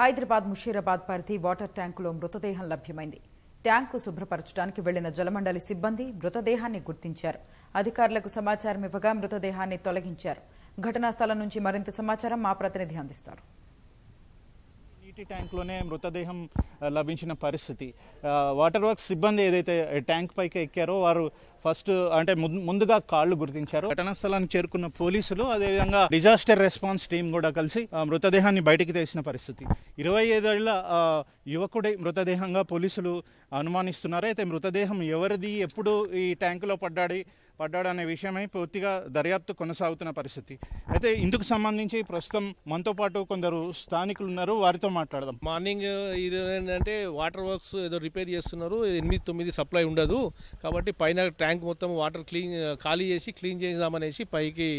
హైదరాబాద్ ముషీరాబాద్ పరిధి వాటర్ ట్యాంకులో మృతదేహం లభ్యమైంది ట్యాంకు శుభ్రపరచడానికి వెళ్లిన జలమండలి సిబ్బంది మృతదేహాన్ని గుర్తించారు అధికారులకు సమాచారం ఇవ్వగా మృతదేహాన్ని తొలగించారు ఘటనా స్థలం నుంచి మరింత సమాచారం మా ప్రతినిధి అందిస్తారు నీటి ట్యాంక్లోనే మృతదేహం లభించిన పరిస్థితి వాటర్ వర్క్స్ సిబ్బంది ఏదైతే ట్యాంక్ పైకి ఎక్కారో వారు ఫస్ట్ అంటే ముందుగా కాళ్ళు గుర్తించారు ఘటనా స్థలానికి చేరుకున్న పోలీసులు అదేవిధంగా డిజాస్టర్ రెస్పాన్స్ టీం కూడా కలిసి మృతదేహాన్ని బయటికి తెచ్చిన పరిస్థితి ఇరవై ఐదేళ్ల యువకుడి మృతదేహంగా పోలీసులు అనుమానిస్తున్నారు అయితే మృతదేహం ఎవరిది ఎప్పుడు ఈ ట్యాంకులో పడ్డాడి పడ్డాడు అనే విషయమై పూర్తిగా దర్యాప్తు కొనసాగుతున్న పరిస్థితి అయితే ఇందుకు సంబంధించి ప్రస్తుతం మనతో పాటు కొందరు స్థానికులు ఉన్నారు వారితో మాట్లాడదాం మార్నింగ్ ఇది ఏంటంటే వాటర్ వర్క్స్ ఏదో రిపేర్ చేస్తున్నారు ఎనిమిది తొమ్మిది సప్లై ఉండదు కాబట్టి పైన ట్యాంక్ మొత్తం వాటర్ క్లీన్ ఖాళీ చేసి క్లీన్ చేద్దామనేసి పైకి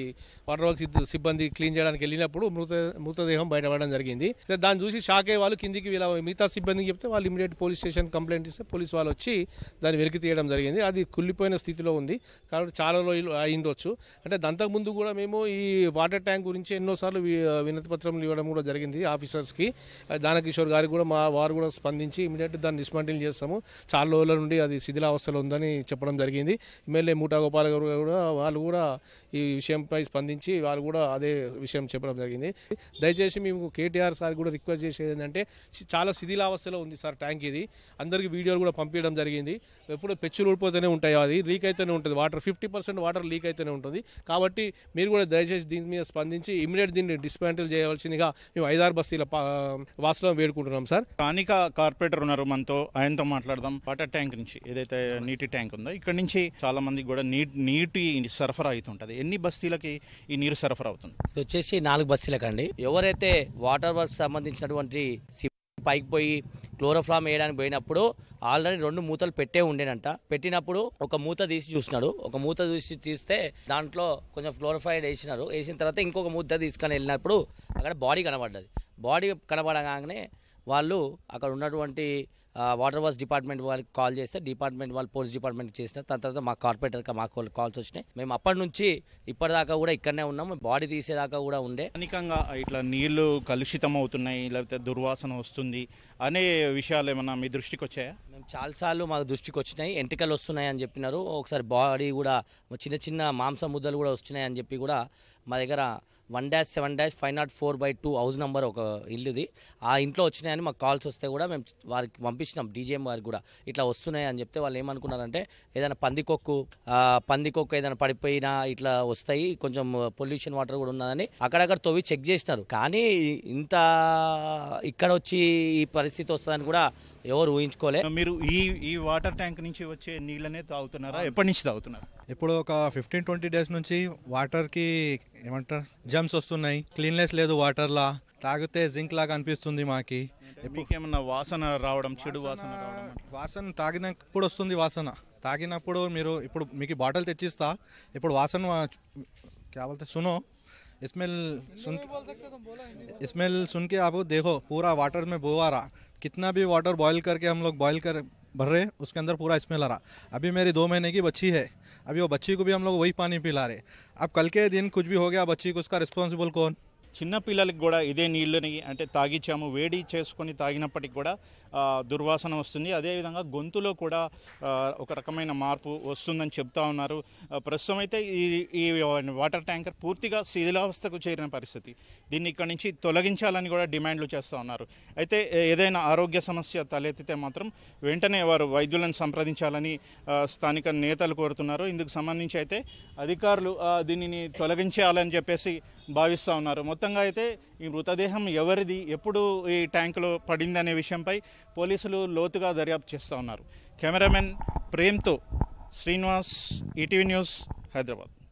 వాటర్ వర్క్స్ సిబ్బంది క్లీన్ చేయడానికి వెళ్ళినప్పుడు మృత మృతదేహం బయటపడడం జరిగింది దాన్ని చూసి షాక్ అయ్యే వాళ్ళు కిందికి వీళ్ళ మిగతా సిబ్బందికి చెప్తే వాళ్ళు ఇమీడియట్ పోలీస్ స్టేషన్ కంప్లైంట్ ఇస్తే పోలీస్ వాళ్ళు వచ్చి దాన్ని వెలికి తీయడం జరిగింది అది కుళ్ళిపోయిన స్థితిలో ఉంది కాబట్టి చాలా రోజులు అయిండొచ్చు అంటే దంతకు ముందు కూడా మేము ఈ వాటర్ ట్యాంక్ గురించి ఎన్నోసార్లు వినతి పత్రములు ఇవ్వడం కూడా జరిగింది ఆఫీసర్స్కి దానకిషోర్ గారికి కూడా మా వారు కూడా స్పందించి ఇమీడియట్ దాన్ని డిస్మాంటిల్ చేస్తాము చాలా రోజుల నుండి అది శిథిలావస్థలో ఉందని చెప్పడం జరిగింది ఎమ్మెల్యే మూటా గోపాల్ గారు కూడా వాళ్ళు కూడా ఈ విషయంపై స్పందించి వాళ్ళు కూడా అదే విషయం చెప్పడం జరిగింది దయచేసి మేము కేటీఆర్ సార్ కూడా రిక్వెస్ట్ చేసేది ఏంటంటే చాలా శిథిలావస్థలో ఉంది సార్ ట్యాంక్ ఇది అందరికీ వీడియోలు కూడా పంపించడం జరిగింది ఎప్పుడు పెచ్చులు ఊడిపోతూనే ఉంటాయి అది లీక్ అయితేనే ఉంటుంది water fifty percent water leak అయితేనే ఉంటుంది కాబట్టి మీరు కూడా దయచేసి దీని మీద స్పందించి ఇమీడియట్ దీన్ని డిస్మాంటిల్ చేయవలసిందిగా మేము ఐదారు బస్తీల వాసులను వేడుకుంటున్నాం సార్ స్థానిక కార్పొరేటర్ ఉన్నారు మనతో ఆయనతో మాట్లాడదాం వాటర్ ట్యాంక్ నుంచి ఏదైతే నీటి ట్యాంక్ ఉందో ఇక్కడ నుంచి చాలా మందికి కూడా నీటి నీటి సరఫరా అవుతుంటది ఎన్ని బస్తీలకి ఈ నీరు సరఫరా అవుతుంది ఇది వచ్చేసి నాలుగు బస్తీలకండి ఎవరైతే వాటర్ వర్క్ సంబంధించినటువంటి పైకి పోయి క్లోరోఫ్లామ్ వేయడానికి పోయినప్పుడు ఆల్రెడీ రెండు మూతలు పెట్టే ఉండేనంట పెట్టినప్పుడు ఒక మూత తీసి చూసినాడు ఒక మూత తీసి తీస్తే దాంట్లో కొంచెం క్లోరోఫైడ్ వేసినారు వేసిన తర్వాత ఇంకొక మూత తీసుకొని వెళ్ళినప్పుడు అక్కడ బాడీ కనబడ్డది బాడీ కనబడగానే వాళ్ళు అక్కడ ఉన్నటువంటి వాటర్ వర్క్స్ డిపార్ట్మెంట్ వాళ్ళకి కాల్ చేస్తే డిపార్ట్మెంట్ వాళ్ళు పోలీస్ డిపార్ట్మెంట్ చేసిన దాని తర్వాత మా కార్పొరేటర్కి మాకు కాల్స్ వచ్చినాయి మేము అప్పటి నుంచి ఇప్పటిదాకా కూడా ఇక్కడనే ఉన్నాం బాడీ తీసేదాకా కూడా ఉండే అనికంగా ఇట్లా నీళ్లు కలుషితం అవుతున్నాయి లేకపోతే దుర్వాసన వస్తుంది అనే విషయాలు ఏమన్నా మీ దృష్టికి వచ్చాయా మేము చాలాసార్లు మాకు దృష్టికి వచ్చినాయి ఎంటికలు వస్తున్నాయి అని చెప్పినారు ఒకసారి బాడీ కూడా చిన్న చిన్న మాంసం ముద్దలు కూడా వస్తున్నాయి అని చెప్పి కూడా మా దగ్గర one dash seven dash five nought four by two house number ఒక ఇల్లుది ఆ ఇంట్లో వచ్చినాయని మాకు కాల్స్ వస్తే కూడా మేము వారికి పంపించినాం డీజేఎం వారికి కూడా ఇట్లా వస్తున్నాయి అని చెప్తే వాళ్ళు ఏమనుకున్నారంటే ఏదైనా పందికొక్కు పందికొక్కు ఏదైనా పడిపోయినా ఇట్లా వస్తాయి కొంచెం పొల్యూషన్ వాటర్ కూడా ఉన్నదని అక్కడక్కడ తొవి చెక్ చేసినారు కానీ ఇంత ఇక్కడ వచ్చి ఈ పరిస్థితి వస్తుందని కూడా ఎవరు ఊహించుకోలే మీరు ఈ ఈ వాటర్ ట్యాంక్ నుంచి వచ్చే నీళ్ళనే తాగుతున్నారా ఎప్పటి నుంచి తాగుతున్నారు ఇప్పుడు ఒక ఫిఫ్టీన్ ట్వంటీ డేస్ నుంచి వాటర్కి ఏమంటారు జమ్స్ వస్తున్నాయి క్లీన్లెస్ లేదు వాటర్లా తాగితే జింక్ లాగా అనిపిస్తుంది మాకి ఏమన్నా వాసన రావడం చెడు వాసన వాసన తాగినప్పుడు వస్తుంది వాసన తాగినప్పుడు మీరు ఇప్పుడు మీకు బాటిల్ తెచ్చిస్తా ఇప్పుడు వాసన కావాలంటే సునో स्मेल सुन स्मेल सुन के आप देखो पूरा वाटर में बोआ रहा कितना भी वाटर बॉयल करके हम लोग बॉयल कर भर रहे उसके अंदर पूरा स्मेल आ रहा अभी मेरी दो महीने की बच्ची है अभी वो बच्ची को भी हम लोग वही पानी पिला रहे अब कल के दिन कुछ भी हो गया बच्ची को उसका रिस्पॉन्सिबल कौन చిన్నపిల్లలకి కూడా ఇదే నీళ్ళని అంటే తాగించాము వేడి చేసుకొని తాగినప్పటికి కూడా దుర్వాసన వస్తుంది అదేవిధంగా గొంతులో కూడా ఒక రకమైన మార్పు వస్తుందని చెప్తా ఉన్నారు ప్రస్తుతం అయితే ఈ ఈ వాటర్ ట్యాంకర్ పూర్తిగా శిథిలావస్థకు చేరిన పరిస్థితి దీన్ని ఇక్కడ నుంచి తొలగించాలని కూడా డిమాండ్లు చేస్తూ ఉన్నారు అయితే ఏదైనా ఆరోగ్య సమస్య తలెత్తితే మాత్రం వెంటనే వారు వైద్యులను సంప్రదించాలని స్థానిక నేతలు కోరుతున్నారు ఇందుకు సంబంధించి అయితే అధికారులు దీనిని తొలగించాలని చెప్పేసి భావిస్తూ ఉన్నారు మొత్తంగా అయితే ఈ మృతదేహం ఎవరిది ఎప్పుడు ఈ ట్యాంకులో పడింది అనే విషయంపై పోలీసులు లోతుగా దర్యాప్తు చేస్తూ ఉన్నారు కెమెరామెన్ ప్రేమ్తో శ్రీనివాస్ ఈటీవీ న్యూస్ హైదరాబాద్